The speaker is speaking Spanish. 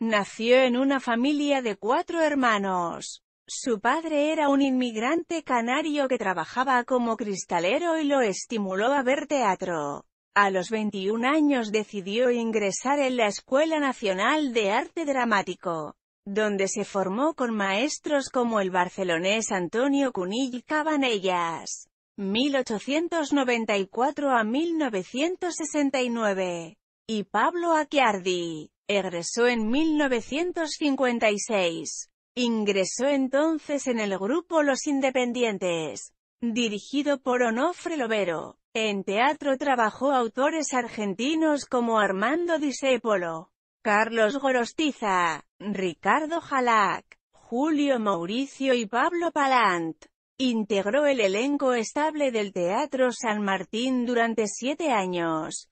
Nació en una familia de cuatro hermanos. Su padre era un inmigrante canario que trabajaba como cristalero y lo estimuló a ver teatro. A los 21 años decidió ingresar en la Escuela Nacional de Arte Dramático, donde se formó con maestros como el barcelonés Antonio Cunill Cabanellas, 1894 a 1969, y Pablo Aquiardi, Egresó en 1956. Ingresó entonces en el grupo Los Independientes, dirigido por Onofre Lovero. En teatro trabajó autores argentinos como Armando Disépolo, Carlos Gorostiza, Ricardo Jalac, Julio Mauricio y Pablo Palant. Integró el elenco estable del Teatro San Martín durante siete años.